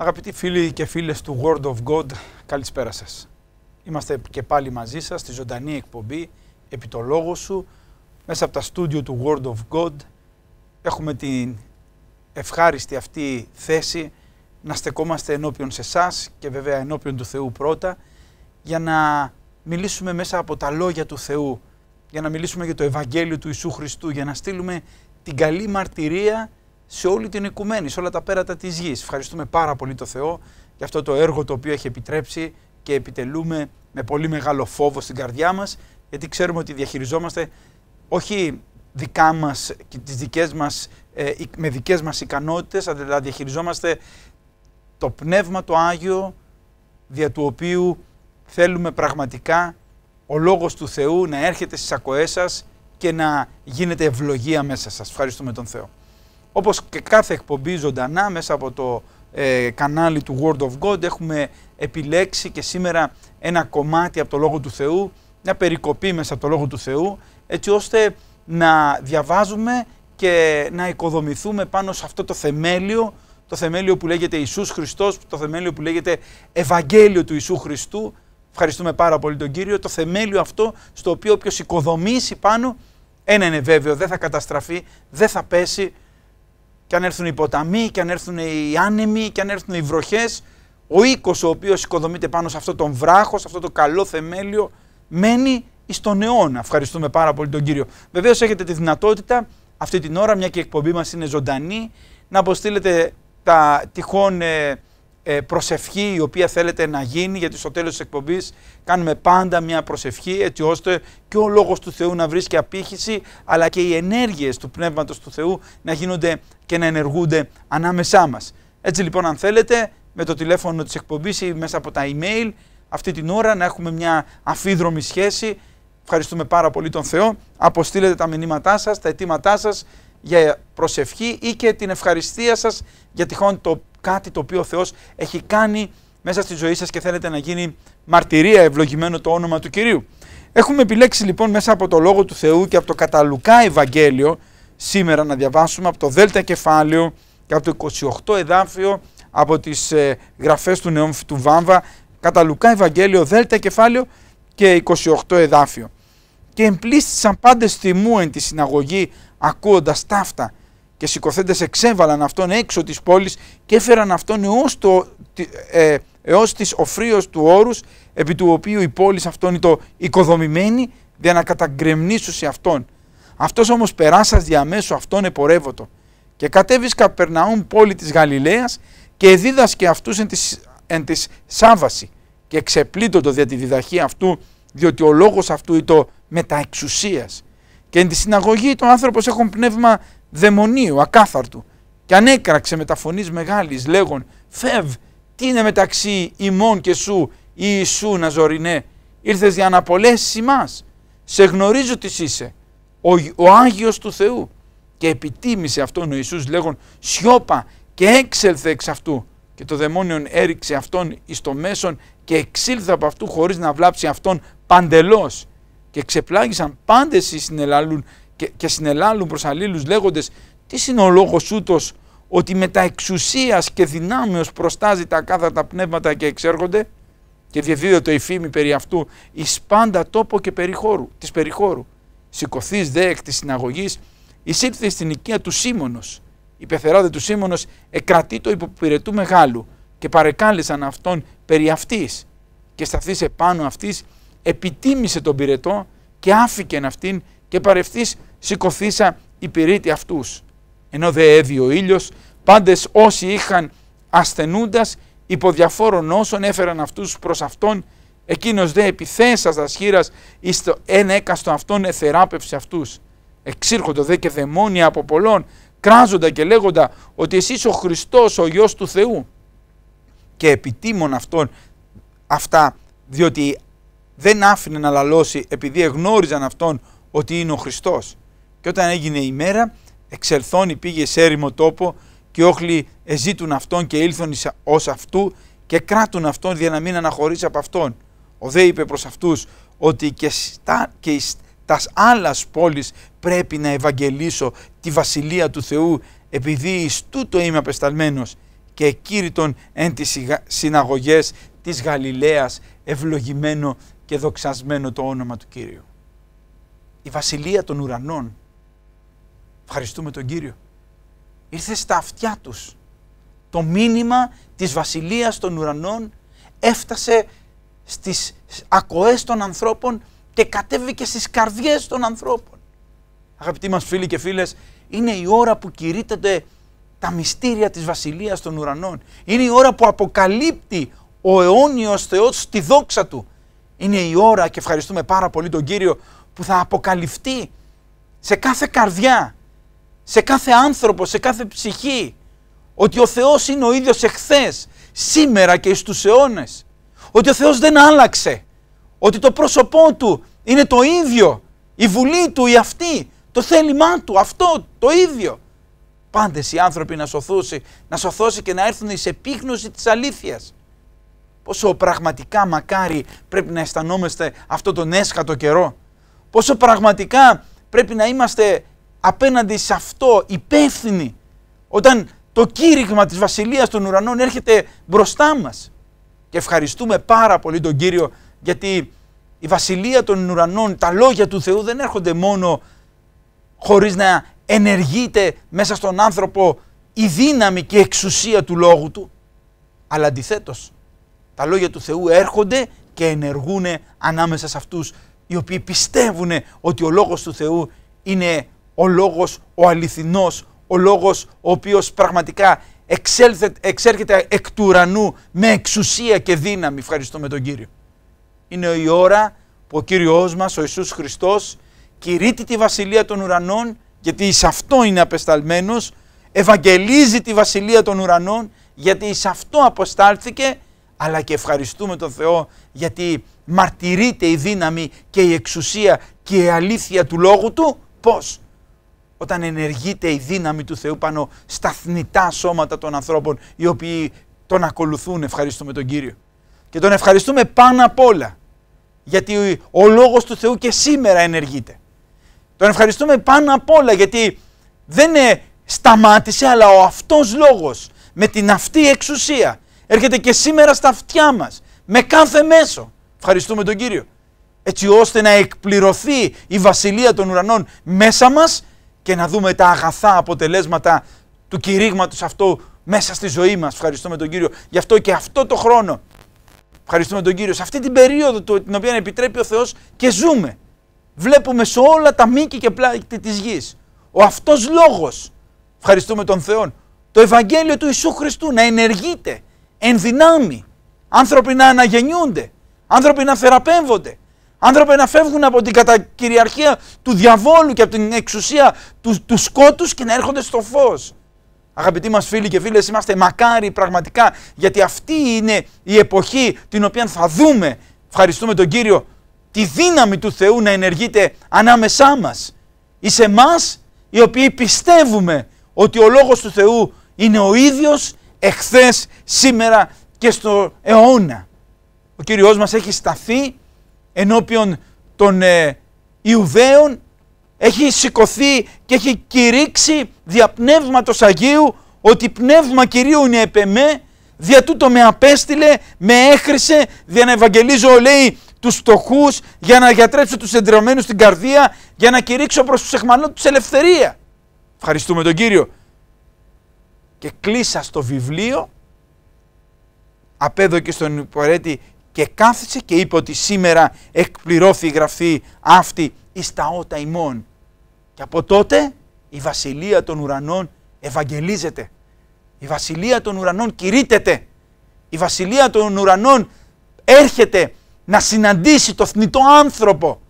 Αγαπητοί φίλοι και φίλες του Word of God, καλησπέρα σας. Είμαστε και πάλι μαζί σας στη ζωντανή εκπομπή «Επί το λόγο σου» μέσα από τα στούντιο του Word of God. Έχουμε την ευχάριστη αυτή θέση να στεκόμαστε ενώπιον σε εσάς και βέβαια ενώπιον του Θεού πρώτα για να μιλήσουμε μέσα από τα λόγια του Θεού, για να μιλήσουμε για το Ευαγγέλιο του Ιησού Χριστού, για να στείλουμε την καλή μαρτυρία σε όλη την οικουμένη, σε όλα τα πέρατα της γης. Ευχαριστούμε πάρα πολύ το Θεό για αυτό το έργο το οποίο έχει επιτρέψει και επιτελούμε με πολύ μεγάλο φόβο στην καρδιά μας, γιατί ξέρουμε ότι διαχειριζόμαστε όχι δικά μας και τις δικές μας, ε, με δικές μας ικανότητες, αλλά δηλαδή διαχειριζόμαστε το Πνεύμα το Άγιο, δια του οποίου θέλουμε πραγματικά ο Λόγος του Θεού να έρχεται στις ακοές σας και να γίνεται ευλογία μέσα σας. Ευχαριστούμε τον Θεό. Όπως και κάθε εκπομπή ζωντανά μέσα από το ε, κανάλι του Word of God έχουμε επιλέξει και σήμερα ένα κομμάτι από το Λόγο του Θεού, μια περικοπή μέσα από το Λόγο του Θεού, έτσι ώστε να διαβάζουμε και να οικοδομηθούμε πάνω σε αυτό το θεμέλιο, το θεμέλιο που λέγεται Ιησούς Χριστός, το θεμέλιο που λέγεται Ευαγγέλιο του Ιησού Χριστού, ευχαριστούμε πάρα πολύ τον Κύριο, το θεμέλιο αυτό στο οποίο όποιος οικοδομήσει πάνω, ένα είναι βέβαιο, δεν θα καταστραφεί, δεν θα πέσει, και αν έρθουν οι ποταμοί, και αν έρθουν οι άνεμοι, και αν έρθουν οι βροχές, ο οίκος ο οποίος οικοδομείται πάνω σε αυτό τον βράχο, σε αυτό το καλό θεμέλιο, μένει στον αιώνα. Ευχαριστούμε πάρα πολύ τον κύριο. Βεβαίως έχετε τη δυνατότητα αυτή την ώρα, μια και η εκπομπή μας είναι ζωντανή, να αποστείλετε τα τυχόν ε, ε, προσευχή η οποία θέλετε να γίνει γιατί στο τέλος της εκπομπής κάνουμε πάντα μια προσευχή έτσι ώστε και ο Λόγος του Θεού να βρίσκει απήχηση αλλά και οι ενέργειες του Πνεύματος του Θεού να γίνονται και να ενεργούνται ανάμεσά μας. Έτσι λοιπόν αν θέλετε με το τηλέφωνο της εκπομπής ή μέσα από τα email αυτή την ώρα να έχουμε μια αφίδρομη σχέση. Ευχαριστούμε πάρα πολύ τον Θεό. Αποστείλετε τα μηνύματά σας, τα αιτήματά σας για προσευχή ή και την ευχαριστία σας για τυχόν το κάτι το οποίο ο Θεός έχει κάνει μέσα στη ζωή σας και θέλετε να γίνει μαρτυρία ευλογημένο το όνομα του Κυρίου. Έχουμε επιλέξει λοιπόν μέσα από το Λόγο του Θεού και από το Καταλουκά Ευαγγέλιο σήμερα να διαβάσουμε από το Δέλτα Κεφάλαιο και από το 28 εδάφιο από τις ε, γραφές του Νεόμφη του Βάμβα Καταλουκά Ευαγγέλιο, Δέλτα Κεφάλαιο και 28 εδάφιο και εμπλήστησαν πάντες θυμού εν τη συναγωγή ακούοντας ταύτα και σηκωθέντες εξέβαλαν αυτόν έξω της πόλης και έφεραν αυτόν έως, το, ε, της του όρους επί του οποίου η πόλη αυτόν είναι το οικοδομημένη για να καταγκρεμνήσουν σε αυτόν. Αυτός όμως περάσας διαμέσου αυτόν επορεύωτο και κατέβης περναούν πόλη της Γαλιλαίας και δίδασκε αυτούς εν της, εν της και ξεπλήττοντο δια τη διδαχή αυτού διότι ο λόγος αυτού ήταν το μεταεξουσίας. Και εν τη συναγωγή το άνθρωπος έχουν πνεύμα δαιμονίου, ακάθαρτου. Και ανέκραξε με τα φωνής μεγάλης λέγον «Φεύ, τι είναι μεταξύ ημών και σου ή Ιησού ζωρινέ. ήρθες για να απολέσεις μας. Σε γνωρίζω τι είσαι, ο, ο Άγιος του Θεού». Και επιτίμησε αυτόν ο Ιησούς λέγον «Σιώπα και έξελθε εξ αυτού». Και το δαιμόνιον έριξε αυτόν εις το μέσον και εξήλθε από αυτού χωρίς να βλάψει αυτόν παντελώς και ξεπλάγησαν πάντες οι συνελάλουν και, και συνελάλουν προς αλλήλους λέγοντες «Τι είναι ο λόγος ούτως ότι με τα εξουσίας και δυνάμεως προστάζει τα κάθετα πνεύματα και εξέρχονται» και διαδίδεται η φήμη περί αυτού εις πάντα τόπο και περιχώρου, της περιχώρου. Σηκωθείς δε εκ της συναγωγής, εισήλθε στην οικία του Σίμωνος. Η πεθεράδε του Σίμωνος εκρατεί το υποπηρετού μεγάλου και παρεκάλεσαν αυτόν περί αυτής και σταθείς επάνω αυτής επιτίμησε τον πυρετό και άφηκε αυτήν και παρευθείς σηκωθήσα υπηρήτη αυτούς. Ενώ δε έδει ο ήλιος, πάντες όσοι είχαν ασθενούντας υπό διαφόρων όσων έφεραν αυτούς προς αυτόν, εκείνος δε επιθέσας δασχύρας εις το έκαστο αυτόν εθεράπευσε αυτούς. Εξήρχονται δε και δαιμόνια από πολλών, κράζοντα και λέγοντα ότι εσύ ο Χριστός ο Υιός του Θεού. Και επιτίμων αυτών αυτά, διότι δεν άφηνε να λαλώσει επειδή εγνώριζαν αυτόν ότι είναι ο Χριστός. Και όταν έγινε η μέρα, εξελθώνει πήγε σε έρημο τόπο και όχλοι εζήτουν αυτόν και ήλθουν ως αυτού και κράτουν αυτόν για να μην αναχωρήσει από αυτόν. Ο δε είπε προς αυτούς ότι και στα, και στας άλλας πόλεις πρέπει να ευαγγελίσω τη βασιλεία του Θεού επειδή εις τούτο είμαι απεσταλμένος και κήρυτον εν τις συναγωγές της Γαλιλαίας ευλογημένο και δοξασμένο το όνομα του Κύριου. Η βασιλεία των ουρανών, ευχαριστούμε τον Κύριο, ήρθε στα αυτιά τους. Το μήνυμα της βασιλείας των ουρανών έφτασε στις ακοές των ανθρώπων και κατέβηκε στις καρδιές των ανθρώπων. Αγαπητοί μας φίλοι και φίλες, είναι η ώρα που κηρύτεται τα μυστήρια της βασιλείας των ουρανών. Είναι η ώρα που αποκαλύπτει ο αιώνιος Θεός τη δόξα Του είναι η ώρα και ευχαριστούμε πάρα πολύ τον Κύριο που θα αποκαλυφθεί σε κάθε καρδιά, σε κάθε άνθρωπο, σε κάθε ψυχή ότι ο Θεός είναι ο ίδιος εχθές, σήμερα και εις τους αιώνες. Ότι ο Θεός δεν άλλαξε. Ότι το πρόσωπό Του είναι το ίδιο. Η βουλή Του, η αυτή, το θέλημά Του, αυτό το ίδιο. Πάντες οι άνθρωποι να σωθώσει, να σωθώσει και να έρθουν εις επίγνωση της αλήθειας. Πόσο πραγματικά μακάρι πρέπει να αισθανόμαστε αυτό τον έσχατο καιρό. Πόσο πραγματικά πρέπει να είμαστε απέναντι σε αυτό υπεύθυνοι όταν το κήρυγμα της Βασιλείας των Ουρανών έρχεται μπροστά μας. Και ευχαριστούμε πάρα πολύ τον Κύριο γιατί η Βασιλεία των Ουρανών, τα λόγια του Θεού δεν έρχονται μόνο χωρίς να ενεργείται μέσα στον άνθρωπο η δύναμη και η εξουσία του λόγου του, αλλά αντιθέτως τα λόγια του Θεού έρχονται και ενεργούν ανάμεσα σε αυτούς οι οποίοι πιστεύουν ότι ο λόγος του Θεού είναι ο λόγος ο αληθινός, ο λόγος ο οποίος πραγματικά εξέρχεται εκ του ουρανού με εξουσία και δύναμη. Ευχαριστούμε τον Κύριο. Είναι η ώρα που ο Κύριος μας, ο Ιησούς Χριστός, κηρύττει τη Βασιλεία των Ουρανών, γιατί εις αυτό είναι απεσταλμένος, ευαγγελίζει τη Βασιλεία των Ουρανών, γιατί εις αυτό αποστάλθηκε αλλά και ευχαριστούμε τον Θεό γιατί μαρτυρείται η δύναμη και η εξουσία και η αλήθεια του Λόγου Του. Πώς? Όταν ενεργείται η δύναμη του Θεού πάνω στα θνητά σώματα των ανθρώπων οι οποίοι τον ακολουθούν. Ευχαριστούμε τον Κύριο. Και τον ευχαριστούμε πάνω απ' όλα γιατί ο Λόγος του Θεού και σήμερα ενεργείται. Τον ευχαριστούμε πάνω απ' όλα γιατί δεν σταμάτησε αλλά ο αυτός λόγος με την αυτή εξουσία έρχεται και σήμερα στα αυτιά μας, με κάθε μέσο. Ευχαριστούμε τον Κύριο. Έτσι ώστε να εκπληρωθεί η Βασιλεία των Ουρανών μέσα μας και να δούμε τα αγαθά αποτελέσματα του κηρύγματος αυτού μέσα στη ζωή μας. Ευχαριστούμε τον Κύριο. Γι' αυτό και αυτό το χρόνο, ευχαριστούμε τον Κύριο, σε αυτή την περίοδο την οποία επιτρέπει ο Θεός και ζούμε. Βλέπουμε σε όλα τα μήκη και πλάτη της γης. Ο αυτός λόγος, ευχαριστούμε τον Θεό, το Ευαγγέλιο του Ιησού Χριστού να ενεργείται εν δυνάμει. Άνθρωποι να αναγεννιούνται. Άνθρωποι να θεραπεύονται. Άνθρωποι να φεύγουν από την κατακυριαρχία του διαβόλου και από την εξουσία του, του σκότους και να έρχονται στο φως. Αγαπητοί μας φίλοι και φίλες, είμαστε μακάρι πραγματικά, γιατί αυτή είναι η εποχή την οποία θα δούμε, ευχαριστούμε τον Κύριο, τη δύναμη του Θεού να ενεργείται ανάμεσά μας. Είσαι εμά οι οποίοι πιστεύουμε ότι ο Λόγος του Θεού είναι ο ίδιος εχθές, σήμερα και στο αιώνα. Ο Κύριος μας έχει σταθεί ενώπιον των ε, Ιουδαίων, έχει σηκωθεί και έχει κηρύξει δια Πνεύματος Αγίου ότι Πνεύμα Κυρίου είναι επεμέ, δια τούτο με απέστειλε, με έχρισε, δια να ευαγγελίζω λέει τους φτωχούς, για να γιατρέψω τους εντρεωμένους στην καρδία, για να κηρύξω προς τους εχμαλώτους ελευθερία. Ευχαριστούμε τον Κύριο και κλείσα στο βιβλίο, απέδωκε στον υπορέτη και κάθισε και είπε ότι σήμερα εκπληρώθη η γραφή αυτή εις τα ότα ημών. Και από τότε η βασιλεία των ουρανών ευαγγελίζεται. Η βασιλεία των ουρανών κηρύτεται. Η βασιλεία των ουρανών έρχεται να συναντήσει το θνητό άνθρωπο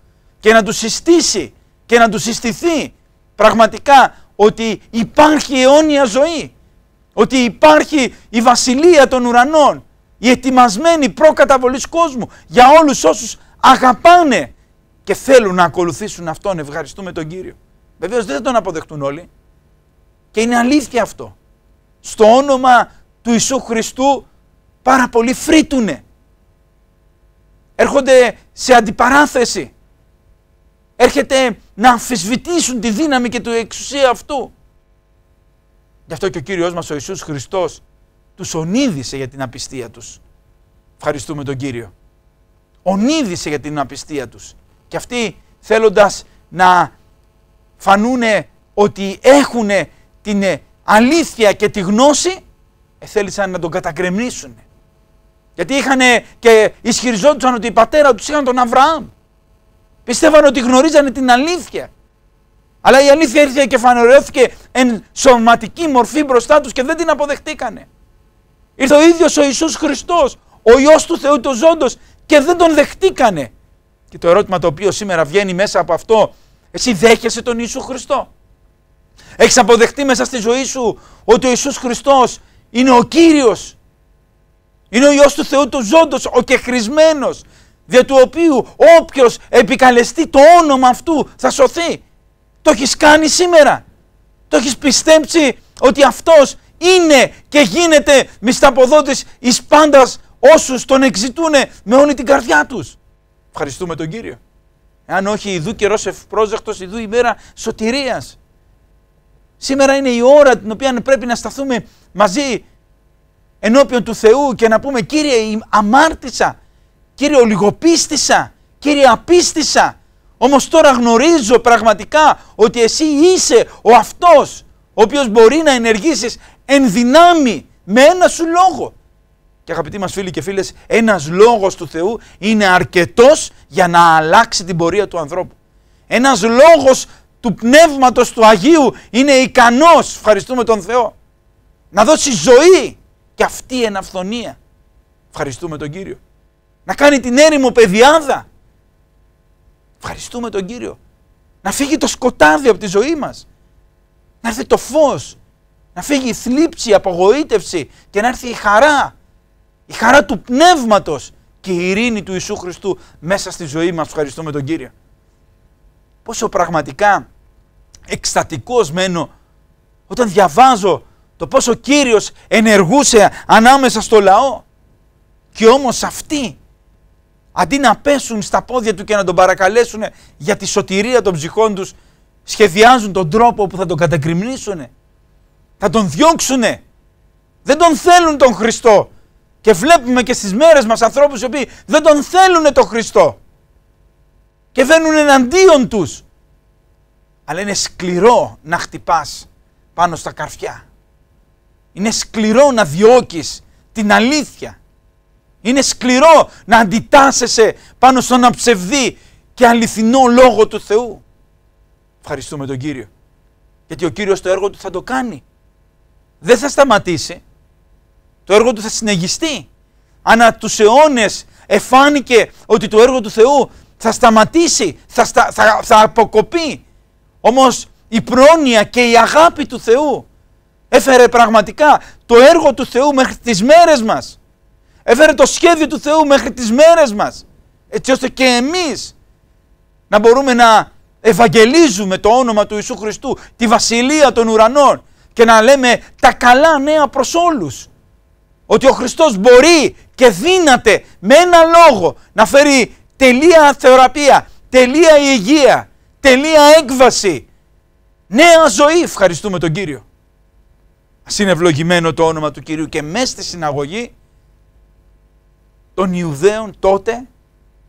και να του συστήσει και να του συστηθεί πραγματικά ότι υπάρχει αιώνια ζωή ότι υπάρχει η βασιλεία των ουρανών, η ετοιμασμένη προκαταβολής κόσμου για όλους όσους αγαπάνε και θέλουν να ακολουθήσουν αυτόν. Ευχαριστούμε τον Κύριο. Βεβαίως δεν τον αποδεχτούν όλοι. Και είναι αλήθεια αυτό. Στο όνομα του Ιησού Χριστού πάρα πολλοί φρύτουνε. Έρχονται σε αντιπαράθεση. Έρχεται να αμφισβητήσουν τη δύναμη και του εξουσία αυτού. Γι' αυτό και ο Κύριος μας ο Ιησούς Χριστός τους ονείδησε για την απιστία τους. Ευχαριστούμε τον Κύριο. Ονείδησε για την απιστία τους. Και αυτοί θέλοντας να φανούνε ότι έχουν την αλήθεια και τη γνώση, θέλησαν να τον κατακρεμνήσουν. Γιατί είχαν και ισχυριζόντουσαν ότι η πατέρα τους είχαν τον Αβραάμ. Πίστευαν ότι γνωρίζανε την αλήθεια. Αλλά η αλήθεια ήρθε και φανερώθηκε εν σωματική μορφή μπροστά τους και δεν την αποδεχτήκανε. Ήρθε ο ίδιος ο Ιησούς Χριστός, ο Υιός του Θεού το ζώντος και δεν τον δεχτήκανε. Και το ερώτημα το οποίο σήμερα βγαίνει μέσα από αυτό, εσύ δέχεσαι τον Ιησού Χριστό. Έχεις αποδεχτεί μέσα στη ζωή σου ότι ο Ιησούς Χριστός είναι ο Κύριος. Είναι ο Υιός του Θεού του ζώντος, ο κεχρισμένος, δια του οποίου όποιος επικαλεστεί το όνομα αυτού θα σωθεί. Το έχεις κάνει σήμερα. Το έχεις πιστέψει ότι αυτός είναι και γίνεται μισθαποδότης εις πάντας όσους τον εξητούν με όλη την καρδιά τους. Ευχαριστούμε τον Κύριο. Αν όχι ιδού καιρός ευπρόζεκτος, ιδού ημέρα σωτηρίας. Σήμερα είναι η ώρα την οποία πρέπει να σταθούμε μαζί ενώπιον του Θεού και να πούμε Κύριε αμάρτησα, Κύριε ολιγοπίστησα, Κύριε απίστησα, όμως τώρα γνωρίζω πραγματικά ότι εσύ είσαι ο αυτός ο οποίος μπορεί να ενεργήσεις εν δυνάμει με ένα σου λόγο. Και αγαπητοί μας φίλοι και φίλες, ένας λόγος του Θεού είναι αρκετός για να αλλάξει την πορεία του ανθρώπου. Ένας λόγος του Πνεύματος του Αγίου είναι ικανός, ευχαριστούμε τον Θεό, να δώσει ζωή και αυτή η εναυθονία. Ευχαριστούμε τον Κύριο. Να κάνει την έρημο παιδιάδα Ευχαριστούμε τον Κύριο. Να φύγει το σκοτάδι από τη ζωή μας. Να έρθει το φως. Να φύγει η θλίψη, η απογοήτευση και να έρθει η χαρά. Η χαρά του πνεύματος και η ειρήνη του Ιησού Χριστού μέσα στη ζωή μας. Ευχαριστούμε τον Κύριο. Πόσο πραγματικά εκστατικός μένω όταν διαβάζω το πόσο Κύριος ενεργούσε ανάμεσα στο λαό. Και όμως αυτοί αντί να πέσουν στα πόδια του και να τον παρακαλέσουν για τη σωτηρία των ψυχών τους, σχεδιάζουν τον τρόπο που θα τον κατακριμνήσουν, θα τον διώξουν. Δεν τον θέλουν τον Χριστό. Και βλέπουμε και στις μέρες μας ανθρώπους οι οποίοι δεν τον θέλουν τον Χριστό. Και βαίνουν εναντίον τους. Αλλά είναι σκληρό να χτυπάς πάνω στα καρφιά. Είναι σκληρό να διώκεις την αλήθεια. Είναι σκληρό να αντιτάσσεσαι πάνω στον αψευδή και αληθινό λόγο του Θεού. Ευχαριστούμε τον Κύριο. Γιατί ο Κύριος το έργο του θα το κάνει. Δεν θα σταματήσει. Το έργο του θα συνεχιστεί. Ανά τους αιώνες εφάνηκε ότι το έργο του Θεού θα σταματήσει, θα, θα, θα αποκοπεί. Όμως η πρόνοια και η αγάπη του Θεού έφερε πραγματικά το έργο του Θεού μέχρι τις μέρες μας. Έφερε το σχέδιο του Θεού μέχρι τις μέρες μας. Έτσι ώστε και εμείς να μπορούμε να ευαγγελίζουμε το όνομα του Ιησού Χριστού, τη βασιλεία των ουρανών και να λέμε τα καλά νέα προς όλους. Ότι ο Χριστός μπορεί και δύναται με ένα λόγο να φέρει τελεία θεραπεία, τελεία υγεία, τελεία έκβαση, νέα ζωή. Ευχαριστούμε τον Κύριο. Ας είναι ευλογημένο το όνομα του Κυρίου και μέσα στη συναγωγή των Ιουδαίων τότε,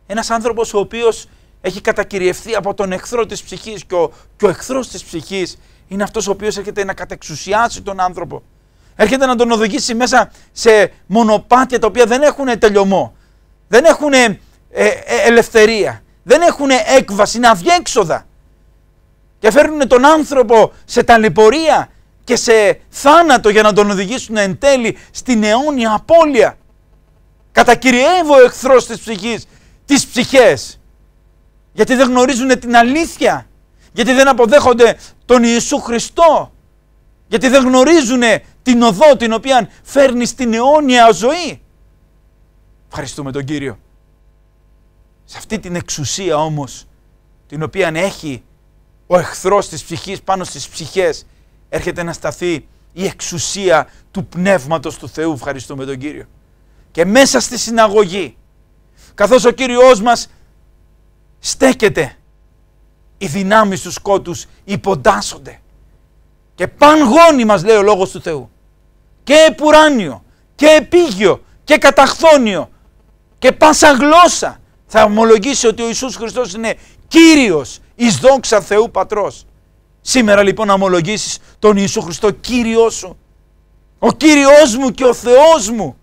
ένας άνθρωπος ο οποίος έχει κατακυριευθεί από τον εχθρό της ψυχής και ο, και ο εχθρός της ψυχής είναι αυτός ο οποίος έρχεται να κατεξουσιάσει τον άνθρωπο. Έρχεται να τον οδηγήσει μέσα σε μονοπάτια τα οποία δεν έχουν τελειωμό, δεν έχουν ε, ε, ελευθερία, δεν έχουν έκβαση, είναι αδιέξοδα. Και φέρνουν τον άνθρωπο σε ταλαιπωρία και σε θάνατο για να τον οδηγήσουν εν τέλει στην αιώνια απώλεια. Κατακυριεύει ο εχθρός της ψυχής, τις ψυχές. Γιατί δεν γνωρίζουν την αλήθεια. Γιατί δεν αποδέχονται τον Ιησού Χριστό. Γιατί δεν γνωρίζουν την οδό την οποία φέρνει στην αιώνια ζωή. Ευχαριστούμε τον Κύριο. Σε αυτή την εξουσία όμως την οποία έχει ο εχθρός της ψυχής πάνω στις ψυχές έρχεται να σταθεί η εξουσία του Πνεύματος του Θεού. Ευχαριστούμε τον Κύριο και μέσα στη συναγωγή καθώς ο Κύριος μας στέκεται οι δυνάμεις του σκότους υποντάσσονται και πανγόνι μας λέει ο Λόγος του Θεού και επουράνιο και επίγειο και καταχθόνιο και πάσα γλώσσα θα ομολογήσει ότι ο Ιησούς Χριστός είναι Κύριος εις δόξα Θεού Πατρός. Σήμερα λοιπόν να ομολογήσεις τον Ιησού Χριστό Κύριό σου. Ο Κύριος μου και ο Θεός μου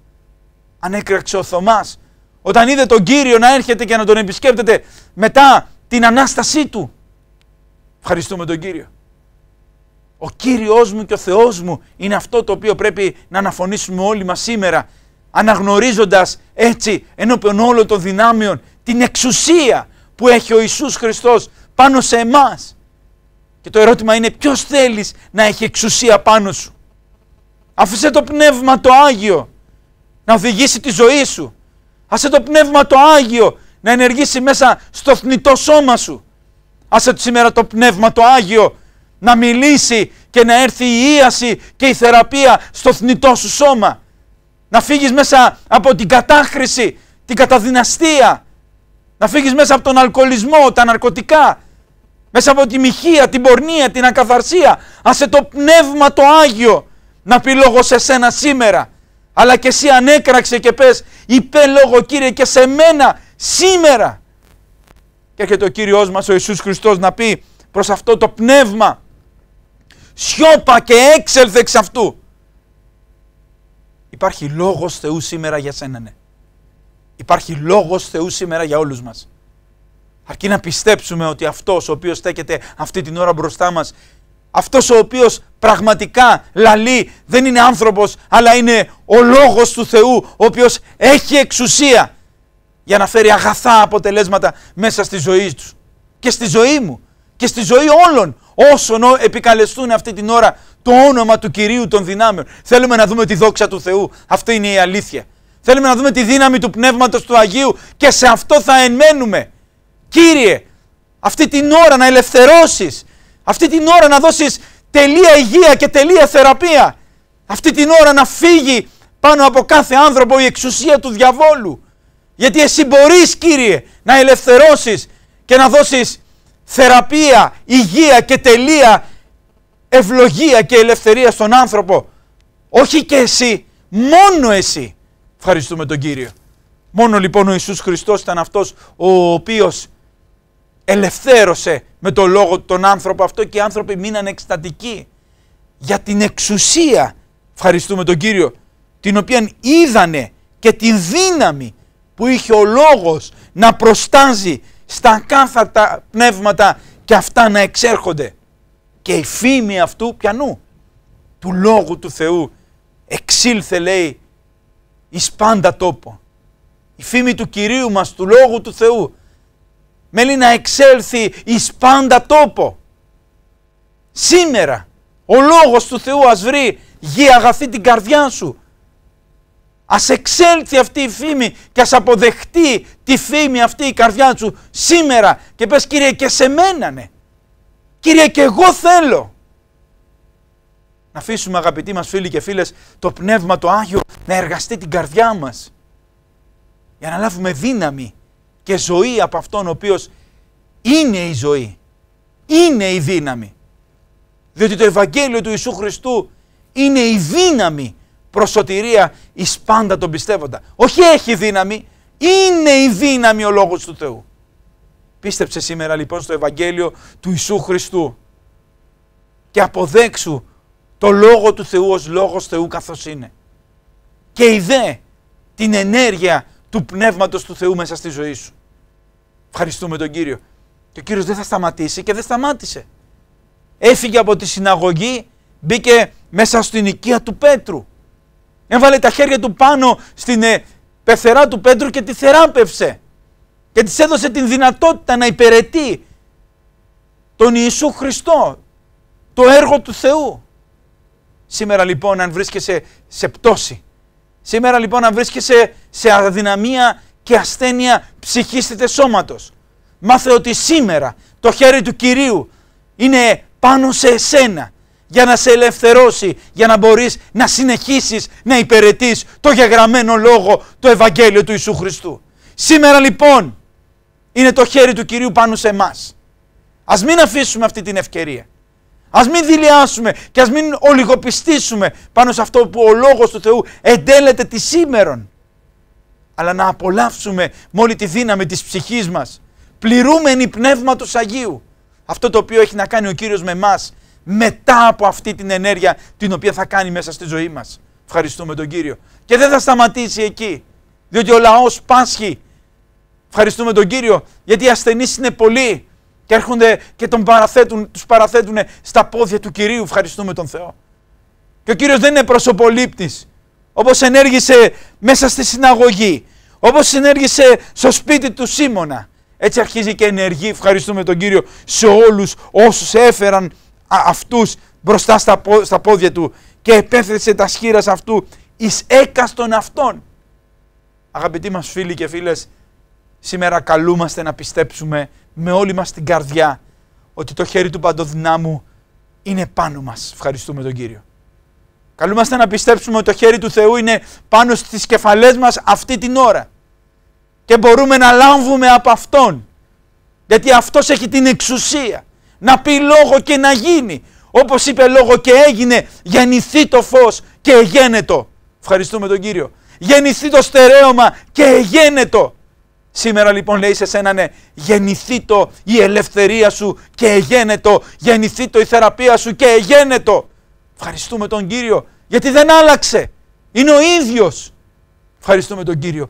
ανέκραξε ο Θωμάς όταν είδε τον Κύριο να έρχεται και να τον επισκέπτεται μετά την Ανάστασή Του. Ευχαριστούμε τον Κύριο. Ο Κύριος μου και ο Θεός μου είναι αυτό το οποίο πρέπει να αναφωνήσουμε όλοι μας σήμερα αναγνωρίζοντας έτσι ενώπιον όλων των δυνάμεων την εξουσία που έχει ο Ιησούς Χριστός πάνω σε εμάς. Και το ερώτημα είναι ποιος θέλεις να έχει εξουσία πάνω σου. Αφήσε το πνεύμα το Άγιο να οδηγήσει τη ζωή σου. Άσε το πνεύμα το Άγιο να ενεργήσει μέσα στο θνητό σώμα σου. Άσε το σήμερα το πνεύμα το Άγιο να μιλήσει και να έρθει η ίαση και η θεραπεία στο θνητό σου σώμα. Να φύγεις μέσα από την κατάχρηση, την καταδυναστία. Να φύγεις μέσα από τον αλκοολισμό, τα ναρκωτικά. Μέσα από τη μοιχεία, την πορνεία, την ακαθαρσία. Άσε το πνεύμα το Άγιο να πει λόγο σε σένα σήμερα. Αλλά και εσύ ανέκραξε και πες υπέ λόγο Κύριε και σε μένα σήμερα. Και έρχεται ο Κύριος μας ο Ιησούς Χριστός να πει προς αυτό το πνεύμα σιώπα και έξελθε εξ αυτού. Υπάρχει λόγος Θεού σήμερα για σένα ναι. Υπάρχει λόγος Θεού σήμερα για όλους μας. Αρκεί να πιστέψουμε ότι αυτός ο οποίος στέκεται αυτή την ώρα μπροστά μας αυτός ο οποίος πραγματικά λαλεί δεν είναι άνθρωπος αλλά είναι ο λόγος του Θεού ο οποίος έχει εξουσία για να φέρει αγαθά αποτελέσματα μέσα στη ζωή τους και στη ζωή μου και στη ζωή όλων όσων επικαλεστούν αυτή την ώρα το όνομα του Κυρίου των δυνάμεων. Θέλουμε να δούμε τη δόξα του Θεού. Αυτή είναι η αλήθεια. Θέλουμε να δούμε τη δύναμη του Πνεύματος του Αγίου και σε αυτό θα ενμένουμε. Κύριε, αυτή την ώρα να ελευθερώσεις αυτή την ώρα να δώσεις τελεία υγεία και τελεία θεραπεία. Αυτή την ώρα να φύγει πάνω από κάθε άνθρωπο η εξουσία του διαβόλου. Γιατί εσύ μπορείς Κύριε να ελευθερώσεις και να δώσεις θεραπεία, υγεία και τελεία ευλογία και ελευθερία στον άνθρωπο. Όχι και εσύ, μόνο εσύ. Ευχαριστούμε τον Κύριο. Μόνο λοιπόν ο Ιησούς Χριστός ήταν αυτός ο οποίος ελευθέρωσε με το λόγο τον άνθρωπο αυτό και οι άνθρωποι μείναν εκστατικοί για την εξουσία, ευχαριστούμε τον Κύριο, την οποία είδανε και την δύναμη που είχε ο λόγος να προστάζει στα κάθατα πνεύματα και αυτά να εξέρχονται. Και η φήμη αυτού πιανού, του Λόγου του Θεού, εξήλθε λέει εις πάντα τόπο. Η φήμη του Κυρίου μας, του Λόγου του Θεού, Μέλει να εξέλθει εις πάντα τόπο. Σήμερα ο Λόγος του Θεού ας βρει γη αγαθή την καρδιά σου. Ας εξέλθει αυτή η φήμη και ας αποδεχτεί τη φήμη αυτή η καρδιά σου σήμερα και πες Κύριε και σε μένα ναι. Κύριε και εγώ θέλω. Να αφήσουμε αγαπητοί μας φίλοι και φίλες το Πνεύμα το Άγιο να εργαστεί την καρδιά μας για να λάβουμε δύναμη και ζωή από Αυτόν ο οποίος είναι η ζωή, είναι η δύναμη. Διότι το Ευαγγέλιο του Ιησού Χριστού είναι η δύναμη προς σωτηρία εις πάντα τον πιστεύοντα. Όχι έχει δύναμη, είναι η δύναμη ο Λόγος του Θεού. Πίστεψε σήμερα λοιπόν στο Ευαγγέλιο του Ιησού Χριστού και αποδέξου το Λόγο του Θεού ως Λόγος Θεού καθώς είναι. Και ιδέ την ενέργεια του Πνεύματος του Θεού μέσα στη ζωή σου. Ευχαριστούμε τον Κύριο. Και ο Κύριος δεν θα σταματήσει και δεν σταμάτησε. Έφυγε από τη συναγωγή, μπήκε μέσα στην οικία του Πέτρου. Έβαλε τα χέρια του πάνω στην ε, πεθερά του Πέτρου και τη θεράπευσε. Και της έδωσε την δυνατότητα να υπηρετεί τον Ιησού Χριστό, το έργο του Θεού. Σήμερα λοιπόν αν βρίσκεσαι σε πτώση, Σήμερα λοιπόν αν βρίσκεσαι σε αδυναμία και ασθένεια ψυχίστητε σώματος. Μάθε ότι σήμερα το χέρι του Κυρίου είναι πάνω σε εσένα για να σε ελευθερώσει, για να μπορείς να συνεχίσεις να υπηρετείς το γεγραμμένο λόγο, το Ευαγγέλιο του Ιησού Χριστού. Σήμερα λοιπόν είναι το χέρι του Κυρίου πάνω σε εμάς. Ας μην αφήσουμε αυτή την ευκαιρία. Ας μην δηλιάσουμε και ας μην ολιγοπιστήσουμε πάνω σε αυτό που ο λόγος του Θεού εντέλεται τη σήμερον. Αλλά να απολαύσουμε με όλη τη δύναμη της ψυχής μας, πληρούμενη του Αγίου. Αυτό το οποίο έχει να κάνει ο κύριος με εμάς μετά από αυτή την ενέργεια την οποία θα κάνει μέσα στη ζωή μας. Ευχαριστούμε τον κύριο. Και δεν θα σταματήσει εκεί. Διότι ο λαός πάσχει. Ευχαριστούμε τον κύριο γιατί οι ασθενείς είναι πολλοί. Και έρχονται και τον παραθέτουν, τους παραθέτουν στα πόδια του Κυρίου. Ευχαριστούμε τον Θεό. Και ο Κύριος δεν είναι προσωπολήπτης. Όπως ενέργησε μέσα στη συναγωγή. Όπως ενέργησε στο σπίτι του Σίμωνα. Έτσι αρχίζει και ενεργεί, ευχαριστούμε τον Κύριο, σε όλους όσους έφεραν αυτούς μπροστά στα, πόδια του και επέθεσε τα σχήρας αυτού εις έκαστον αυτών. Αγαπητοί μας φίλοι και φίλες, σήμερα καλούμαστε να πιστέψουμε με όλη μας την καρδιά ότι το χέρι του παντοδυνάμου είναι πάνω μας. Ευχαριστούμε τον Κύριο. Καλούμαστε να πιστέψουμε ότι το χέρι του Θεού είναι πάνω στις κεφαλές μας αυτή την ώρα. Και μπορούμε να λάμβουμε από Αυτόν. Γιατί Αυτός έχει την εξουσία να πει λόγο και να γίνει. Όπως είπε λόγο και έγινε, γεννηθεί το φως και εγένετο. Ευχαριστούμε τον Κύριο. Γεννηθεί το στερέωμα και εγένετο. Σήμερα λοιπόν λέει σε σένα ναι, το η ελευθερία σου και εγένετο, το η θεραπεία σου και εγένετο. Ευχαριστούμε τον Κύριο γιατί δεν άλλαξε, είναι ο ίδιος. Ευχαριστούμε τον Κύριο,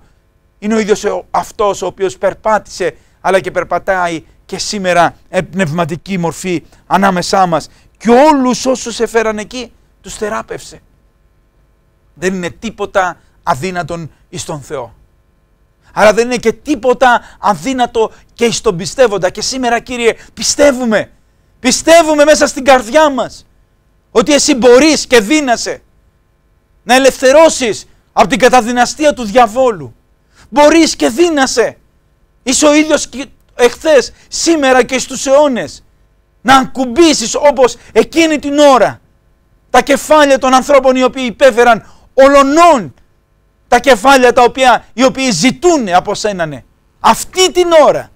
είναι ο ίδιος αυτός ο οποίος περπάτησε αλλά και περπατάει και σήμερα πνευματική μορφή ανάμεσά μας και όλους όσους έφεραν εκεί τους θεράπευσε. Δεν είναι τίποτα αδύνατον εις τον Θεό. Άρα δεν είναι και τίποτα αδύνατο και εις τον πιστεύοντα. Και σήμερα Κύριε πιστεύουμε, πιστεύουμε μέσα στην καρδιά μας ότι εσύ μπορείς και δύνασε να ελευθερώσεις από την καταδυναστία του διαβόλου. Μπορείς και δύνασε, είσαι ο ίδιος εχθές, σήμερα και στους αιώνες. να ακουμπήσεις όπως εκείνη την ώρα τα κεφάλια των ανθρώπων οι οποίοι υπέφεραν ολονών τα κεφάλια τα οποία, οι οποίοι ζητούν από σένα ναι. Αυτή την ώρα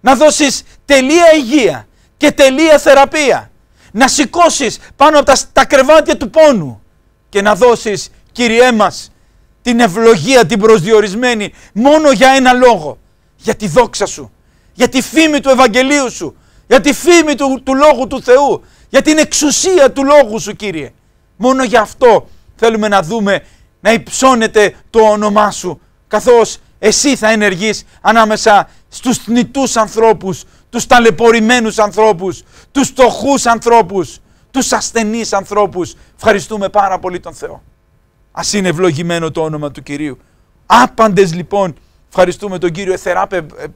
να δώσεις τελεία υγεία και τελεία θεραπεία. Να σηκώσεις πάνω από τα, τα κρεβάτια του πόνου και να δώσεις Κυριέ μας την ευλογία την προσδιορισμένη μόνο για ένα λόγο. Για τη δόξα σου, για τη φήμη του Ευαγγελίου σου, για τη φήμη του, του Λόγου του Θεού, για την εξουσία του Λόγου σου Κύριε. Μόνο για αυτό θέλουμε να δούμε να υψώνεται το όνομά σου, καθώς εσύ θα ενεργείς ανάμεσα στους θνητούς ανθρώπους, τους ταλαιπωρημένους ανθρώπους, τους στοχούς ανθρώπους, τους ασθενείς ανθρώπους. Ευχαριστούμε πάρα πολύ τον Θεό. Ας είναι ευλογημένο το όνομα του Κυρίου. Άπαντες λοιπόν Ευχαριστούμε τον Κύριο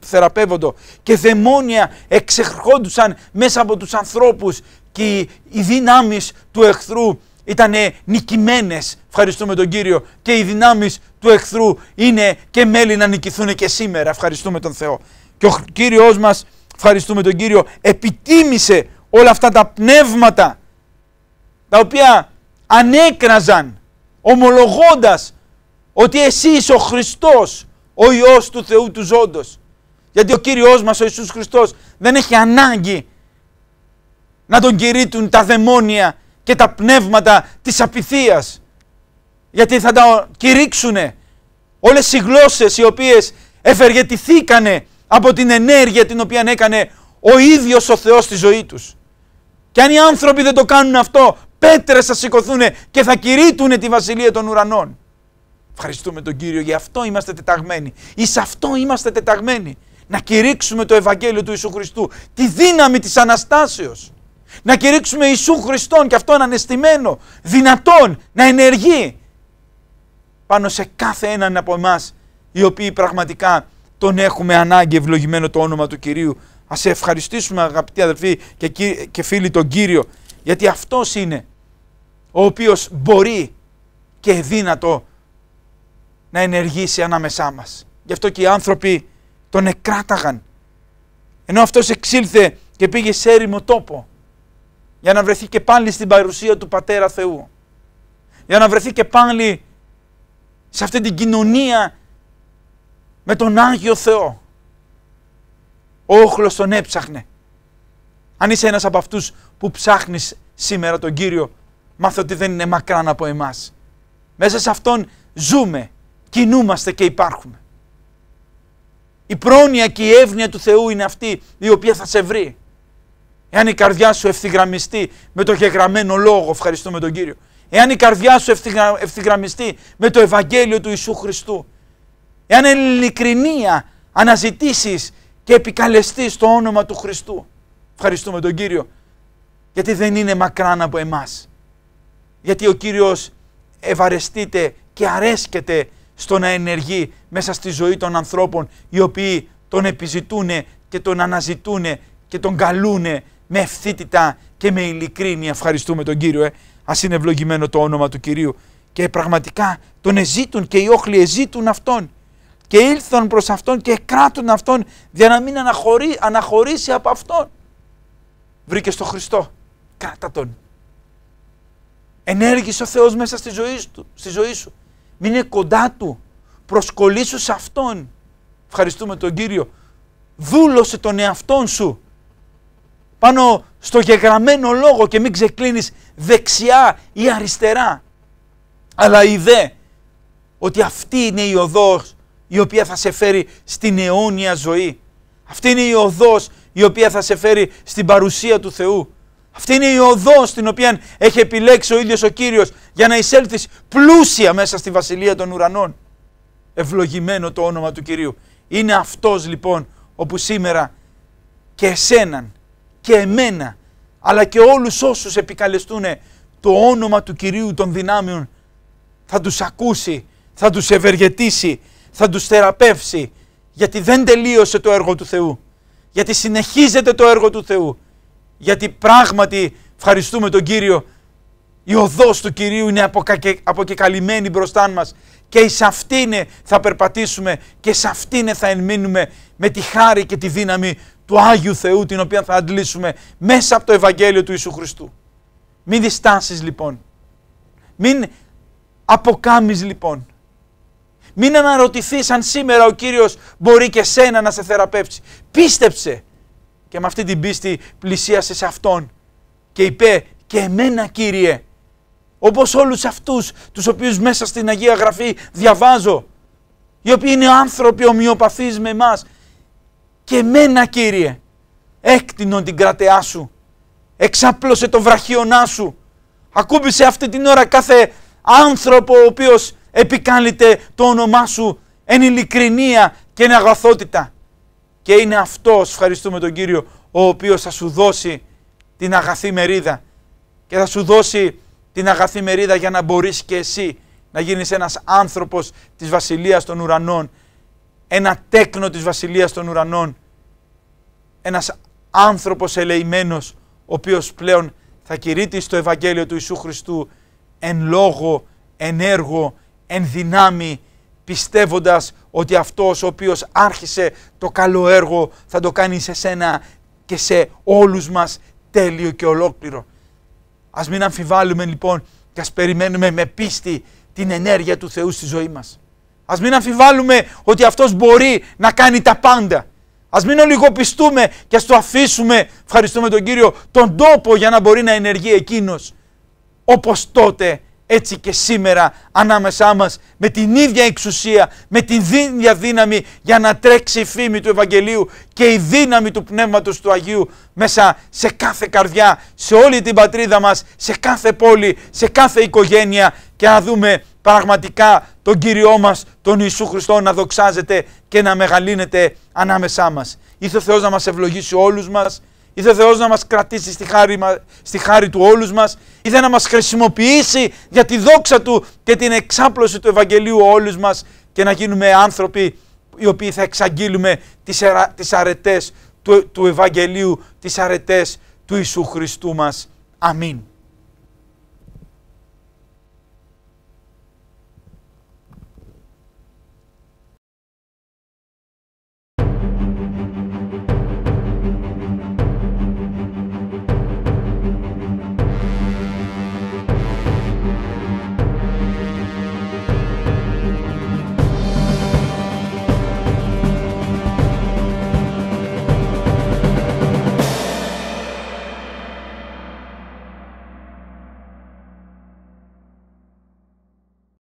θεραπεύοντο και δαιμόνια εξερχόντουσαν μέσα από τους ανθρώπους και οι, οι δυνάμεις του εχθρού ήταν νικημένες, ευχαριστούμε τον Κύριο, και οι δυνάμεις του εχθρού είναι και μέλη να νικηθούν και σήμερα, ευχαριστούμε τον Θεό. Και ο Κύριος μας, ευχαριστούμε τον Κύριο, επιτίμησε όλα αυτά τα πνεύματα, τα οποία ανέκραζαν, ομολογώντας ότι εσύ είσαι ο Χριστός, ο Υιός του Θεού του Ζώντος. Γιατί ο Κύριος μας, ο Ιησούς Χριστός, δεν έχει ανάγκη να τον κηρύττουν τα δαιμόνια και τα πνεύματα της απειθίας. Γιατί θα τα κηρύξουνε όλες οι γλώσσες οι οποίες ευεργετηθήκανε από την ενέργεια την οποία έκανε ο ίδιος ο Θεός στη ζωή τους. Και αν οι άνθρωποι δεν το κάνουν αυτό, πέτρες θα σηκωθούν και θα κηρύττουν τη Βασιλεία των Ουρανών. Ευχαριστούμε τον Κύριο, γι' αυτό είμαστε τεταγμένοι. Εις αυτό είμαστε τεταγμένοι. Να κηρύξουμε το Ευαγγέλιο του Ιησού Χριστού, τη δύναμη της Αναστάσεως να κηρύξουμε Ιησού Χριστόν και αυτόν ανεστημένο, δυνατόν, να ενεργεί πάνω σε κάθε έναν από εμάς οι οποίοι πραγματικά τον έχουμε ανάγκη ευλογημένο το όνομα του Κυρίου. Ας ευχαριστήσουμε αγαπητοί αδελφοί και, και φίλοι τον Κύριο γιατί αυτός είναι ο οποίος μπορεί και δύνατο να ενεργήσει ανάμεσά μας. Γι' αυτό και οι άνθρωποι τον εκράταγαν. Ενώ αυτός εξήλθε και πήγε σε έρημο τόπο για να βρεθεί και πάλι στην παρουσία του Πατέρα Θεού. Για να βρεθεί και πάλι σε αυτή την κοινωνία με τον Άγιο Θεό. Ο όχλος τον έψαχνε. Αν είσαι ένας από αυτούς που ψάχνεις σήμερα τον Κύριο, μάθε ότι δεν είναι μακράν από εμάς. Μέσα σε Αυτόν ζούμε, κινούμαστε και υπάρχουμε. Η πρόνοια και η εύνοια του Θεού είναι αυτή η οποία θα σε βρει. Εάν η καρδιά σου ευθυγραμμιστεί με το γεγραμμένο λόγο, ευχαριστούμε τον Κύριο. Εάν η καρδιά σου ευθυγραμμιστεί με το Ευαγγέλιο του Ιησού Χριστού. Εάν ειλικρινία αναζητήσεις και επικαλεστείς το όνομα του Χριστού. Ευχαριστούμε τον Κύριο. Γιατί δεν είναι μακράν από εμάς. Γιατί ο Κύριος ευαρεστείται και αρέσκεται στο να ενεργεί μέσα στη ζωή των ανθρώπων οι οποίοι τον επιζητούν και τον αναζητούν και τον καλούνε με ευθύτητα και με ειλικρίνη ευχαριστούμε τον Κύριο. Ε. Ας είναι ευλογημένο το όνομα του Κυρίου. Και πραγματικά τον εζήτουν και οι όχλοι εζήτουν Αυτόν. Και ήλθαν προς Αυτόν και κράτουν Αυτόν για να μην αναχωρήσει από Αυτόν. Βρήκε στο Χριστό. Κράτα Τον. Ενέργησε ο Θεός μέσα στη ζωή, του, στη ζωή σου. Μείνε κοντά Του. Προσκολήσου σε Αυτόν. Ευχαριστούμε τον Κύριο. Δούλωσε τον εαυτόν σου πάνω στο γεγραμμένο λόγο και μην ξεκλίνεις δεξιά ή αριστερά. Αλλά η ότι αυτή είναι η οδός η οποία θα σε φέρει στην αιώνια ζωή. Αυτή είναι η οδός η οποία θα σε φέρει στην παρουσία του Θεού. Αυτή είναι η οδός την οποία έχει επιλέξει ο ίδιος ο Κύριος για να εισέλθεις πλούσια μέσα στη Βασιλεία των Ουρανών. Ευλογημένο το όνομα του Κυρίου. Είναι αυτός λοιπόν όπου σήμερα και εσέναν και εμένα, αλλά και όλους όσους επικαλεστούν το όνομα του Κυρίου των δυνάμεων, θα τους ακούσει, θα τους ευεργετήσει, θα τους θεραπεύσει, γιατί δεν τελείωσε το έργο του Θεού, γιατί συνεχίζεται το έργο του Θεού, γιατί πράγματι ευχαριστούμε τον Κύριο, η οδός του Κυρίου είναι αποκεκαλυμμένη μπροστά μας και εις αυτήν θα περπατήσουμε και σε αυτήν θα ενμείνουμε με τη χάρη και τη δύναμη του Άγιου Θεού την οποία θα αντλήσουμε μέσα από το Ευαγγέλιο του Ιησού Χριστού. Μην διστάσεις λοιπόν. Μην αποκάμεις λοιπόν. Μην αναρωτηθείς αν σήμερα ο Κύριος μπορεί και σένα να σε θεραπεύσει. Πίστεψε και με αυτή την πίστη πλησίασες σε Αυτόν και είπε και εμένα Κύριε όπως όλους αυτούς τους οποίους μέσα στην Αγία Γραφή διαβάζω οι οποίοι είναι άνθρωποι ομοιοπαθείς με εμάς και μένα Κύριε. Έκτινον την κρατεά σου. Εξάπλωσε το βραχιονά σου. Ακούμπησε αυτή την ώρα κάθε άνθρωπο ο οποίος επικάλυτε το όνομά σου εν ειλικρινία και εν αγαθότητα. Και είναι αυτός, ευχαριστούμε τον Κύριο, ο οποίος θα σου δώσει την αγαθή μερίδα και θα σου δώσει την αγαθή μερίδα για να μπορείς και εσύ να γίνεις ένας άνθρωπος της Βασιλείας των Ουρανών ένα τέκνο της βασιλείας των ουρανών, ένας άνθρωπος ελεημένος, ο οποίος πλέον θα κηρύττει στο Ευαγγέλιο του Ιησού Χριστού εν λόγο, εν έργο, εν δυνάμει, πιστεύοντας ότι αυτός ο οποίος άρχισε το καλό έργο θα το κάνει σε σένα και σε όλους μας τέλειο και ολόκληρο. Ας μην αμφιβάλλουμε λοιπόν και ας περιμένουμε με πίστη την ενέργεια του Θεού στη ζωή μας. Ας μην αμφιβάλλουμε ότι αυτός μπορεί να κάνει τα πάντα. Ας μην ολιγοπιστούμε και ας το αφήσουμε, ευχαριστούμε τον Κύριο, τον τόπο για να μπορεί να ενεργεί εκείνος. Όπως τότε, έτσι και σήμερα ανάμεσά μας, με την ίδια εξουσία, με την ίδια δύναμη για να τρέξει η φήμη του Ευαγγελίου και η δύναμη του Πνεύματος του Αγίου μέσα σε κάθε καρδιά, σε όλη την πατρίδα μας, σε κάθε πόλη, σε κάθε οικογένεια και να δούμε πραγματικά τον Κύριό μας, τον Ιησού Χριστό να δοξάζεται και να μεγαλύνεται ανάμεσά μας. Ήθε ο Θεός να μας ευλογήσει όλους μας, ήθε ο Θεός να μας κρατήσει στη χάρη, στη χάρη του όλους μας, ήθε να μας χρησιμοποιήσει για τη δόξα Του και την εξάπλωση του Ευαγγελίου όλους μας και να γίνουμε άνθρωποι οι οποίοι θα εξαγγείλουμε τις, αρα, τις αρετές του, του Ευαγγελίου, τις αρετές του Ιησού Χριστού μας. Αμήν.